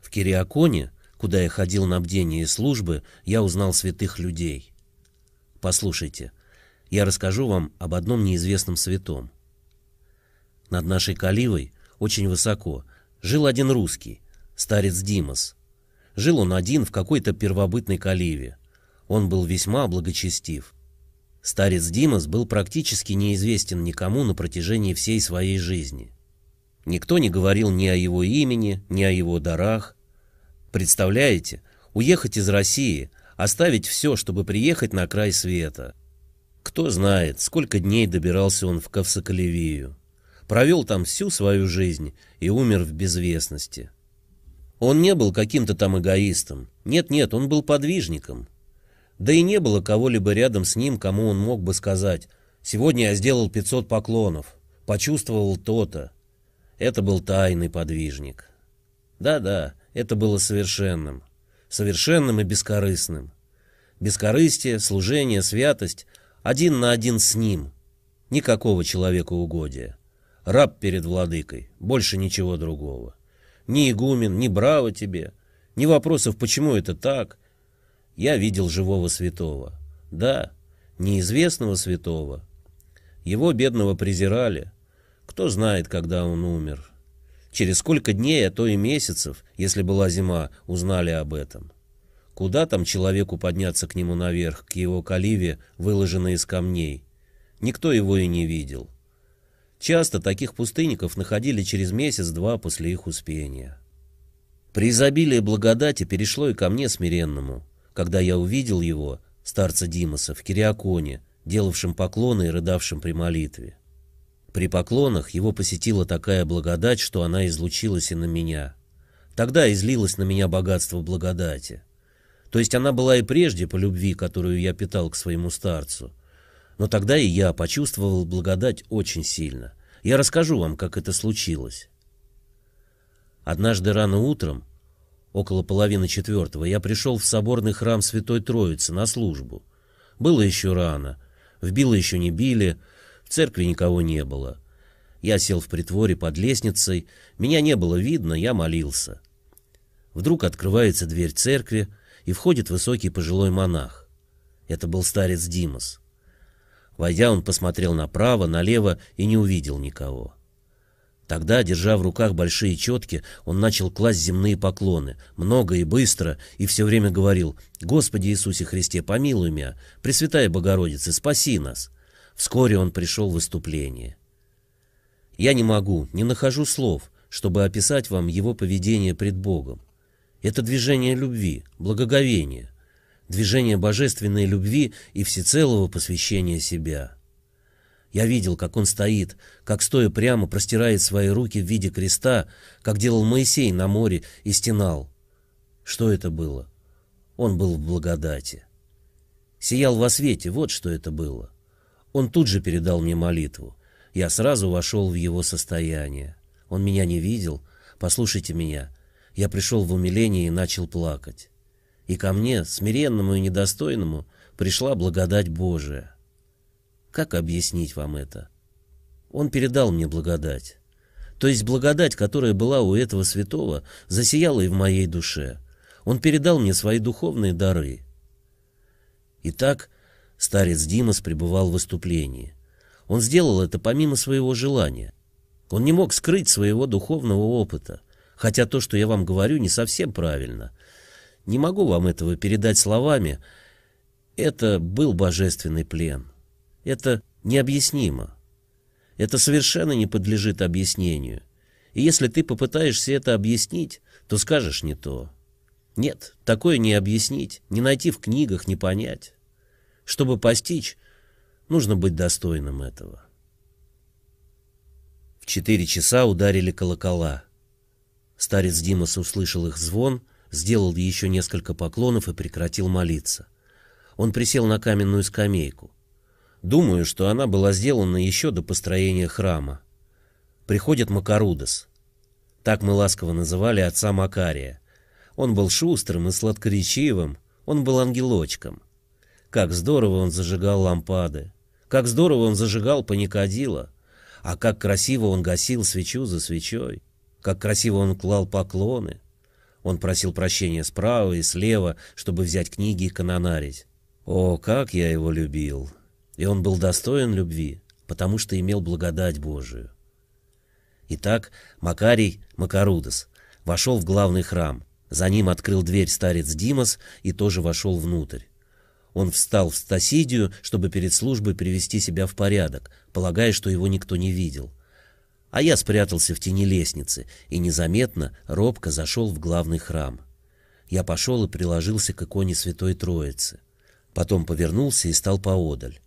В Кириаконе, куда я ходил на бдение и службы, я узнал святых людей. Послушайте, я расскажу вам об одном неизвестном святом. Над нашей Каливой, очень высоко, жил один русский, старец Димас. Жил он один в какой-то первобытной Каливе. Он был весьма благочестив. Старец Димас был практически неизвестен никому на протяжении всей своей жизни. Никто не говорил ни о его имени, ни о его дарах. Представляете, уехать из России, оставить все, чтобы приехать на край света. Кто знает, сколько дней добирался он в Кавсоколевию. Провел там всю свою жизнь и умер в безвестности. Он не был каким-то там эгоистом. Нет-нет, он был подвижником, да и не было кого-либо рядом с ним, кому он мог бы сказать «Сегодня я сделал 500 поклонов, почувствовал то-то». Это был тайный подвижник. Да-да, это было совершенным. Совершенным и бескорыстным. Бескорыстие, служение, святость — один на один с ним. Никакого человеку угодия. Раб перед владыкой, больше ничего другого. Ни игумен, ни браво тебе, ни вопросов, почему это так, я видел живого святого. Да, неизвестного святого. Его бедного презирали. Кто знает, когда он умер. Через сколько дней, а то и месяцев, если была зима, узнали об этом. Куда там человеку подняться к нему наверх, к его каливе, выложенной из камней? Никто его и не видел. Часто таких пустынников находили через месяц-два после их успения. При изобилии благодати перешло и ко мне смиренному — когда я увидел его, старца Димаса, в Кириаконе, делавшим поклоны и рыдавшим при молитве. При поклонах его посетила такая благодать, что она излучилась и на меня. Тогда излилось на меня богатство благодати. То есть она была и прежде по любви, которую я питал к своему старцу. Но тогда и я почувствовал благодать очень сильно. Я расскажу вам, как это случилось. Однажды рано утром Около половины четвертого я пришел в соборный храм Святой Троицы на службу. Было еще рано, в Билла еще не били, в церкви никого не было. Я сел в притворе под лестницей, меня не было видно, я молился. Вдруг открывается дверь церкви, и входит высокий пожилой монах. Это был старец Димас. Войдя, он посмотрел направо, налево и не увидел никого. — Тогда, держа в руках большие четки, он начал класть земные поклоны, много и быстро, и все время говорил «Господи Иисусе Христе, помилуй меня! Пресвятая Богородица, спаси нас!» Вскоре он пришел в выступление. Я не могу, не нахожу слов, чтобы описать вам его поведение пред Богом. Это движение любви, благоговение, движение божественной любви и всецелого посвящения себя. Я видел, как он стоит, как, стоя прямо, простирает свои руки в виде креста, как делал Моисей на море и стенал. Что это было? Он был в благодати. Сиял во свете, вот что это было. Он тут же передал мне молитву. Я сразу вошел в его состояние. Он меня не видел. Послушайте меня. Я пришел в умиление и начал плакать. И ко мне, смиренному и недостойному, пришла благодать Божия. Как объяснить вам это? Он передал мне благодать. То есть благодать, которая была у этого святого, засияла и в моей душе. Он передал мне свои духовные дары. Итак, старец Димас пребывал в выступлении. Он сделал это помимо своего желания. Он не мог скрыть своего духовного опыта, хотя то, что я вам говорю, не совсем правильно. Не могу вам этого передать словами. Это был божественный плен. Это необъяснимо. Это совершенно не подлежит объяснению. И если ты попытаешься это объяснить, то скажешь не то. Нет, такое не объяснить, не найти в книгах, не понять. Чтобы постичь, нужно быть достойным этого. В четыре часа ударили колокола. Старец Димас услышал их звон, сделал еще несколько поклонов и прекратил молиться. Он присел на каменную скамейку. Думаю, что она была сделана еще до построения храма. Приходит Макарудос. Так мы ласково называли отца Макария. Он был шустрым и сладкоречивым, он был ангелочком. Как здорово он зажигал лампады, как здорово он зажигал паникадила, а как красиво он гасил свечу за свечой, как красиво он клал поклоны. Он просил прощения справа и слева, чтобы взять книги и канонарить. О, как я его любил! и он был достоин любви, потому что имел благодать Божию. Итак, Макарий Макарудас вошел в главный храм, за ним открыл дверь старец Димас и тоже вошел внутрь. Он встал в стасидию, чтобы перед службой привести себя в порядок, полагая, что его никто не видел. А я спрятался в тени лестницы и незаметно, робко зашел в главный храм. Я пошел и приложился к иконе Святой Троицы. Потом повернулся и стал поодаль.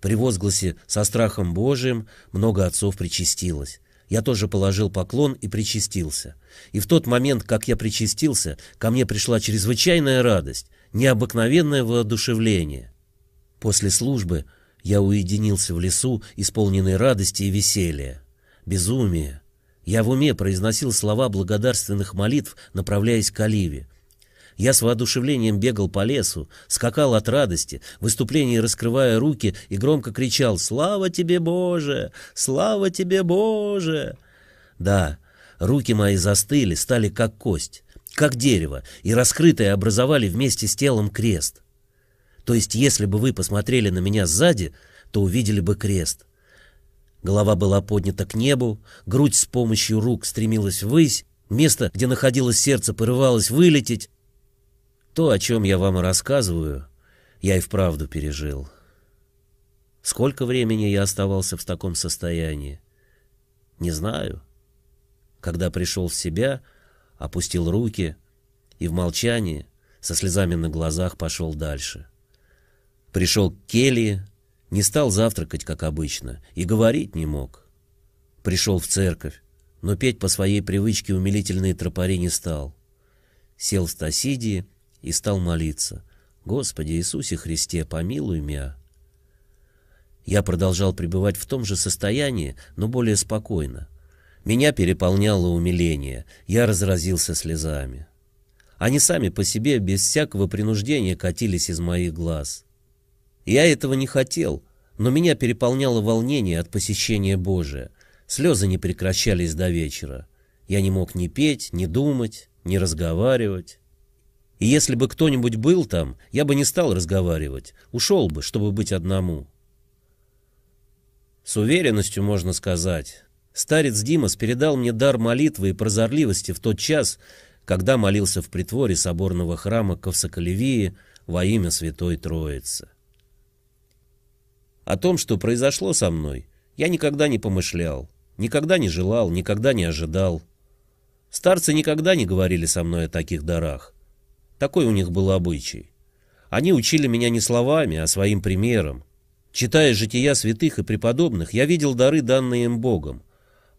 При возгласе «Со страхом Божиим» много отцов причастилось. Я тоже положил поклон и причастился. И в тот момент, как я причастился, ко мне пришла чрезвычайная радость, необыкновенное воодушевление. После службы я уединился в лесу, исполненный радости и веселья. Безумие. Я в уме произносил слова благодарственных молитв, направляясь к Оливе. Я с воодушевлением бегал по лесу, скакал от радости, выступление раскрывая руки и громко кричал «Слава тебе, Боже! Слава тебе, Боже!» Да, руки мои застыли, стали как кость, как дерево, и раскрытые образовали вместе с телом крест. То есть, если бы вы посмотрели на меня сзади, то увидели бы крест. Голова была поднята к небу, грудь с помощью рук стремилась ввысь, место, где находилось сердце, порывалось вылететь, то, о чем я вам и рассказываю, я и вправду пережил. Сколько времени я оставался в таком состоянии? Не знаю. Когда пришел в себя, опустил руки и в молчании, со слезами на глазах, пошел дальше. Пришел к келье, не стал завтракать, как обычно, и говорить не мог. Пришел в церковь, но петь по своей привычке умилительные тропари не стал. Сел в стасидии и стал молиться. «Господи Иисусе Христе, помилуй меня!» Я продолжал пребывать в том же состоянии, но более спокойно. Меня переполняло умиление, я разразился слезами. Они сами по себе без всякого принуждения катились из моих глаз. Я этого не хотел, но меня переполняло волнение от посещения Божия. Слезы не прекращались до вечера. Я не мог ни петь, ни думать, ни разговаривать. И если бы кто-нибудь был там, я бы не стал разговаривать, ушел бы, чтобы быть одному. С уверенностью можно сказать. Старец Димас передал мне дар молитвы и прозорливости в тот час, когда молился в притворе соборного храма Ковсоколевии во имя Святой Троицы. О том, что произошло со мной, я никогда не помышлял, никогда не желал, никогда не ожидал. Старцы никогда не говорили со мной о таких дарах — такой у них был обычай. Они учили меня не словами, а своим примером. Читая жития святых и преподобных, я видел дары, данные им Богом.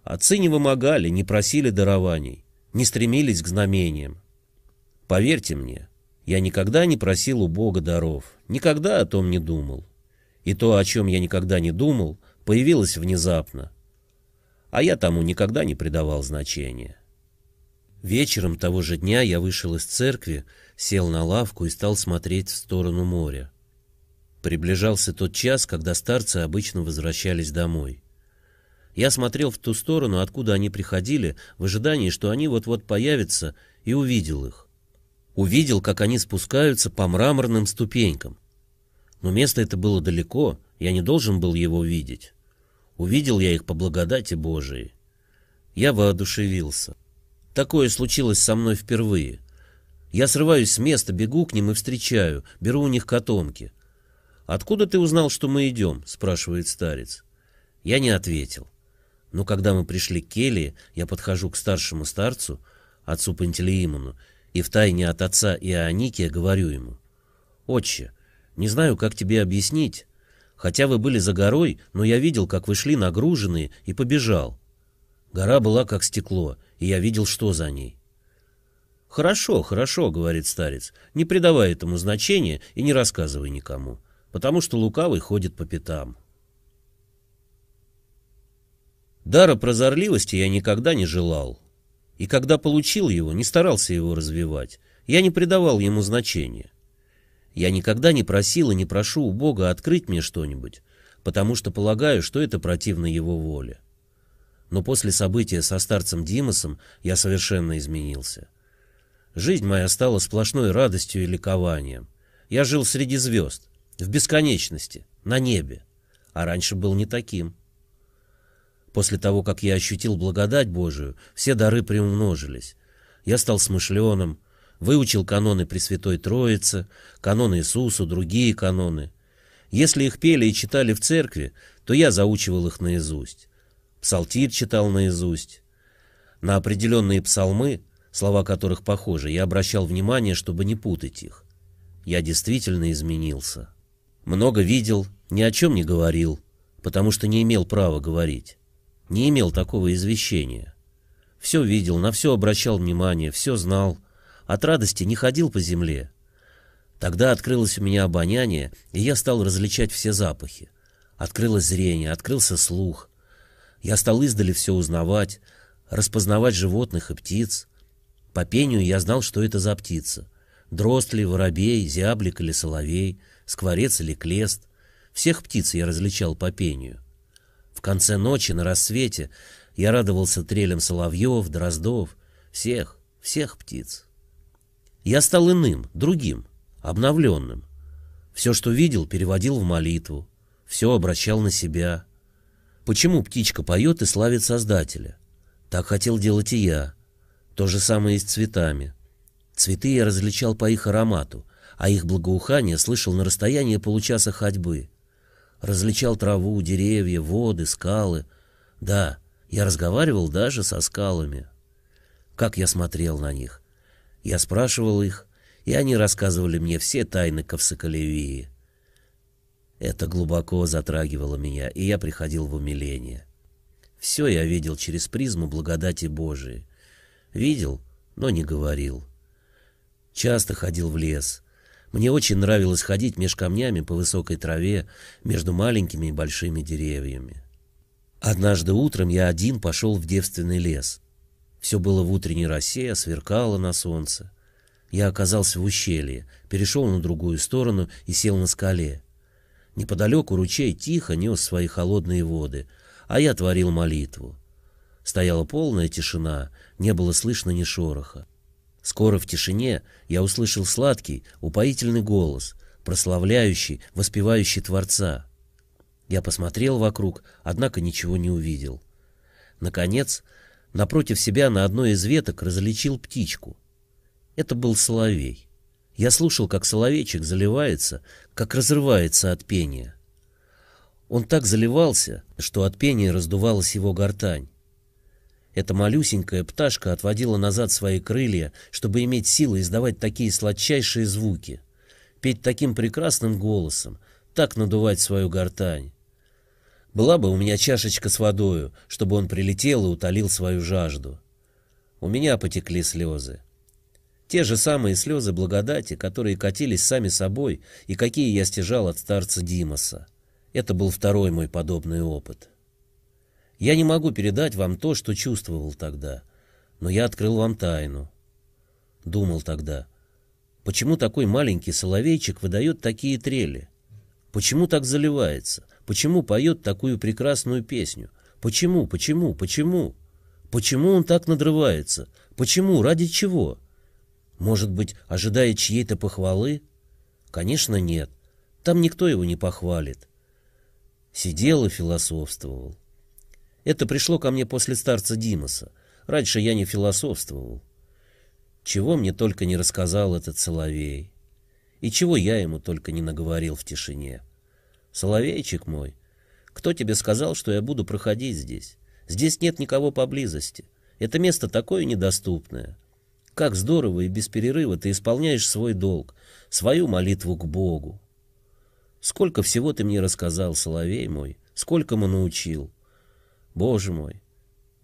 Отцы не вымогали, не просили дарований, не стремились к знамениям. Поверьте мне, я никогда не просил у Бога даров, никогда о том не думал. И то, о чем я никогда не думал, появилось внезапно. А я тому никогда не придавал значения. Вечером того же дня я вышел из церкви сел на лавку и стал смотреть в сторону моря. Приближался тот час, когда старцы обычно возвращались домой. Я смотрел в ту сторону, откуда они приходили, в ожидании, что они вот-вот появятся, и увидел их. Увидел, как они спускаются по мраморным ступенькам. Но место это было далеко, я не должен был его видеть. Увидел я их по благодати Божией. Я воодушевился. Такое случилось со мной впервые. Я срываюсь с места, бегу к ним и встречаю, беру у них котомки. «Откуда ты узнал, что мы идем?» — спрашивает старец. Я не ответил. Но когда мы пришли к келье, я подхожу к старшему старцу, отцу Пантелеимону, и втайне от отца Иоанникия говорю ему. «Отче, не знаю, как тебе объяснить. Хотя вы были за горой, но я видел, как вы шли нагруженные, и побежал. Гора была как стекло, и я видел, что за ней. «Хорошо, хорошо», — говорит старец, — «не придавай этому значения и не рассказывай никому, потому что лукавый ходит по пятам». Дара прозорливости я никогда не желал, и когда получил его, не старался его развивать, я не придавал ему значения. Я никогда не просил и не прошу у Бога открыть мне что-нибудь, потому что полагаю, что это противно его воле. Но после события со старцем Димасом я совершенно изменился. Жизнь моя стала сплошной радостью и ликованием. Я жил среди звезд, в бесконечности, на небе, а раньше был не таким. После того, как я ощутил благодать Божию, все дары приумножились. Я стал смышленым, выучил каноны Пресвятой Троицы, каноны Иисусу, другие каноны. Если их пели и читали в церкви, то я заучивал их наизусть. Псалтир читал наизусть. На определенные псалмы слова которых похожи, я обращал внимание, чтобы не путать их. Я действительно изменился. Много видел, ни о чем не говорил, потому что не имел права говорить. Не имел такого извещения. Все видел, на все обращал внимание, все знал. От радости не ходил по земле. Тогда открылось у меня обоняние, и я стал различать все запахи. Открылось зрение, открылся слух. Я стал издали все узнавать, распознавать животных и птиц. По пению я знал, что это за птица. Дрозд ли, воробей, зяблик или соловей, скворец или клест. Всех птиц я различал по пению. В конце ночи, на рассвете, я радовался трелям соловьев, дроздов, всех, всех птиц. Я стал иным, другим, обновленным. Все, что видел, переводил в молитву, все обращал на себя. Почему птичка поет и славит Создателя? Так хотел делать и я. То же самое и с цветами. Цветы я различал по их аромату, а их благоухание слышал на расстоянии получаса ходьбы. Различал траву, деревья, воды, скалы. Да, я разговаривал даже со скалами. Как я смотрел на них. Я спрашивал их, и они рассказывали мне все тайны Ковсоколевии. Это глубоко затрагивало меня, и я приходил в умиление. Все я видел через призму благодати Божией, Видел, но не говорил. Часто ходил в лес. Мне очень нравилось ходить меж камнями по высокой траве, между маленькими и большими деревьями. Однажды утром я один пошел в девственный лес. Все было в утренней росе, сверкало на солнце. Я оказался в ущелье, перешел на другую сторону и сел на скале. Неподалеку ручей тихо нес свои холодные воды, а я творил молитву. Стояла полная тишина, не было слышно ни шороха. Скоро в тишине я услышал сладкий, упоительный голос, прославляющий, воспевающий Творца. Я посмотрел вокруг, однако ничего не увидел. Наконец, напротив себя на одной из веток различил птичку. Это был соловей. Я слушал, как соловейчик заливается, как разрывается от пения. Он так заливался, что от пения раздувалась его гортань. Эта малюсенькая пташка отводила назад свои крылья, чтобы иметь силы издавать такие сладчайшие звуки, петь таким прекрасным голосом, так надувать свою гортань. Была бы у меня чашечка с водою, чтобы он прилетел и утолил свою жажду. У меня потекли слезы. Те же самые слезы благодати, которые катились сами собой и какие я стяжал от старца Димаса. Это был второй мой подобный опыт. Я не могу передать вам то, что чувствовал тогда, но я открыл вам тайну. Думал тогда, почему такой маленький соловейчик выдает такие трели? Почему так заливается? Почему поет такую прекрасную песню? Почему, почему, почему? Почему он так надрывается? Почему, ради чего? Может быть, ожидает чьей-то похвалы? Конечно, нет. Там никто его не похвалит. Сидел и философствовал. Это пришло ко мне после старца Димаса. Раньше я не философствовал. Чего мне только не рассказал этот Соловей. И чего я ему только не наговорил в тишине. Соловейчик мой, кто тебе сказал, что я буду проходить здесь? Здесь нет никого поблизости. Это место такое недоступное. Как здорово и без перерыва ты исполняешь свой долг, свою молитву к Богу. Сколько всего ты мне рассказал, Соловей мой, сколько мы научил. Боже мой,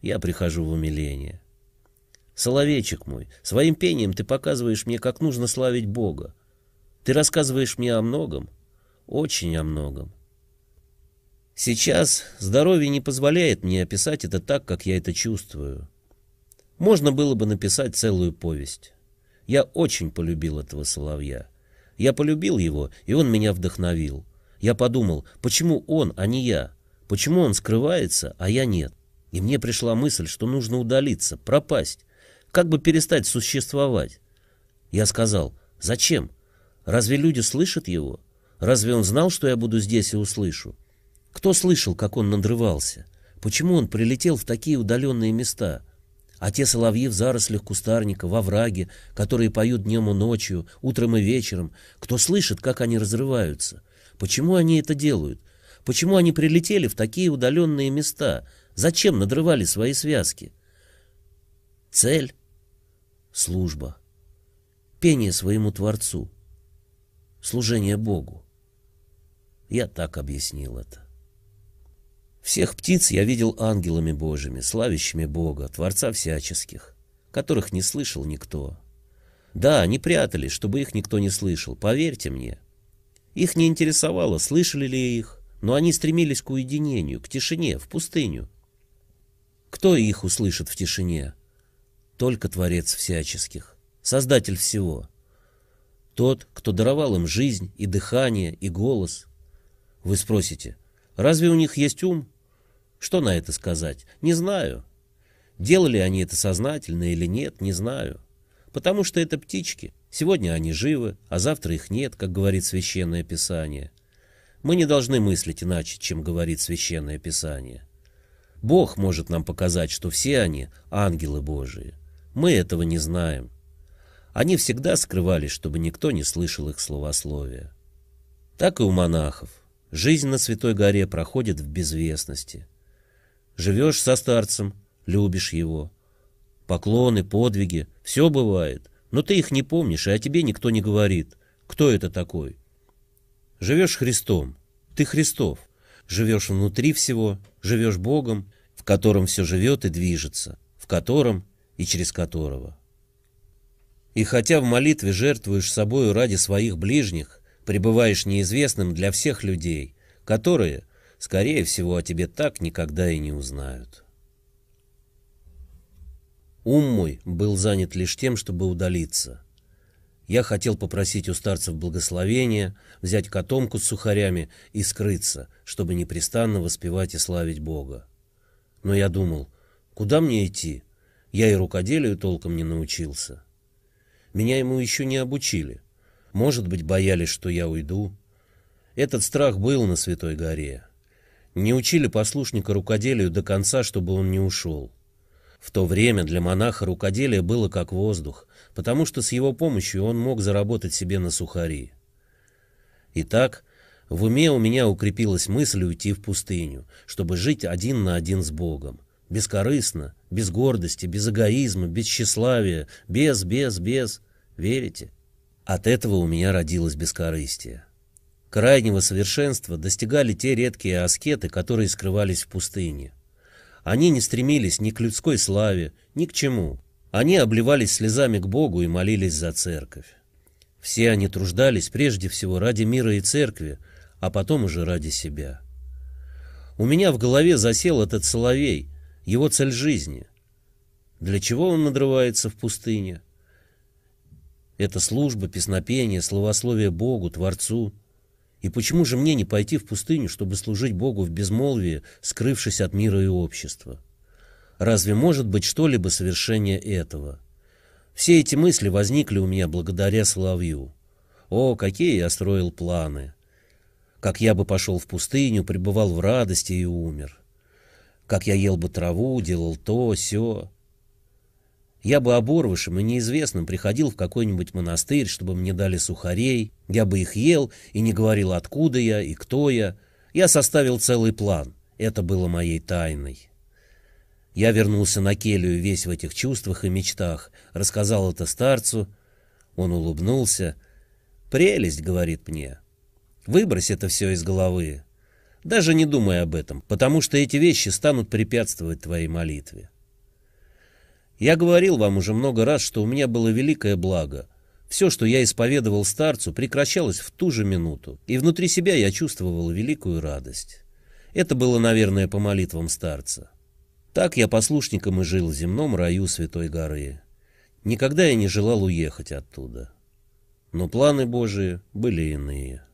я прихожу в умиление. Соловечек мой, своим пением ты показываешь мне, как нужно славить Бога. Ты рассказываешь мне о многом, очень о многом. Сейчас здоровье не позволяет мне описать это так, как я это чувствую. Можно было бы написать целую повесть. Я очень полюбил этого соловья. Я полюбил его, и он меня вдохновил. Я подумал, почему он, а не я? Почему он скрывается, а я нет? И мне пришла мысль, что нужно удалиться, пропасть, как бы перестать существовать. Я сказал, зачем? Разве люди слышат его? Разве он знал, что я буду здесь и услышу? Кто слышал, как он надрывался? Почему он прилетел в такие удаленные места? А те соловьи в зарослях кустарника, во враге, которые поют днем и ночью, утром и вечером, кто слышит, как они разрываются? Почему они это делают? Почему они прилетели в такие удаленные места? Зачем надрывали свои связки? Цель — служба, пение своему Творцу, служение Богу. Я так объяснил это. Всех птиц я видел ангелами Божьими, славящими Бога, Творца всяческих, которых не слышал никто. Да, они прятались, чтобы их никто не слышал, поверьте мне. Их не интересовало, слышали ли их, но они стремились к уединению, к тишине, в пустыню. Кто их услышит в тишине? Только Творец всяческих, Создатель всего. Тот, кто даровал им жизнь и дыхание, и голос. Вы спросите, разве у них есть ум? Что на это сказать? Не знаю. Делали они это сознательно или нет, не знаю. Потому что это птички. Сегодня они живы, а завтра их нет, как говорит Священное Писание. Мы не должны мыслить иначе, чем говорит Священное Писание. Бог может нам показать, что все они – ангелы Божии. Мы этого не знаем. Они всегда скрывались, чтобы никто не слышал их словословия. Так и у монахов. Жизнь на Святой Горе проходит в безвестности. Живешь со старцем, любишь его. Поклоны, подвиги – все бывает, но ты их не помнишь, и о тебе никто не говорит. Кто это такой? Живешь Христом, ты Христов, живешь внутри всего, живешь Богом, в котором все живет и движется, в котором и через которого. И хотя в молитве жертвуешь собою ради своих ближних, пребываешь неизвестным для всех людей, которые, скорее всего, о тебе так никогда и не узнают. Ум мой был занят лишь тем, чтобы удалиться — я хотел попросить у старцев благословения, взять котомку с сухарями и скрыться, чтобы непрестанно воспевать и славить Бога. Но я думал, куда мне идти? Я и рукоделию толком не научился. Меня ему еще не обучили. Может быть, боялись, что я уйду. Этот страх был на Святой горе. Не учили послушника рукоделию до конца, чтобы он не ушел. В то время для монаха рукоделие было как воздух, потому что с его помощью он мог заработать себе на сухари. Итак, в уме у меня укрепилась мысль уйти в пустыню, чтобы жить один на один с Богом. Бескорыстно, без гордости, без эгоизма, без тщеславия, без, без, без. Верите? От этого у меня родилось бескорыстие. Крайнего совершенства достигали те редкие аскеты, которые скрывались в пустыне. Они не стремились ни к людской славе, ни к чему. Они обливались слезами к Богу и молились за церковь. Все они труждались прежде всего ради мира и церкви, а потом уже ради себя. У меня в голове засел этот соловей, его цель жизни. Для чего он надрывается в пустыне? Это служба, песнопение, словословие Богу, Творцу. И почему же мне не пойти в пустыню, чтобы служить Богу в безмолвии, скрывшись от мира и общества? Разве может быть что-либо совершение этого? Все эти мысли возникли у меня благодаря Соловью. О, какие я строил планы! Как я бы пошел в пустыню, пребывал в радости и умер. Как я ел бы траву, делал то, сё. Я бы оборвышем и неизвестным приходил в какой-нибудь монастырь, чтобы мне дали сухарей. Я бы их ел и не говорил, откуда я и кто я. Я составил целый план. Это было моей тайной. Я вернулся на келью весь в этих чувствах и мечтах, рассказал это старцу. Он улыбнулся. «Прелесть», — говорит мне, — «выбрось это все из головы. Даже не думай об этом, потому что эти вещи станут препятствовать твоей молитве». Я говорил вам уже много раз, что у меня было великое благо. Все, что я исповедовал старцу, прекращалось в ту же минуту, и внутри себя я чувствовал великую радость. Это было, наверное, по молитвам старца. Так я послушником и жил в земном раю Святой горы. Никогда я не желал уехать оттуда. Но планы Божии были иные.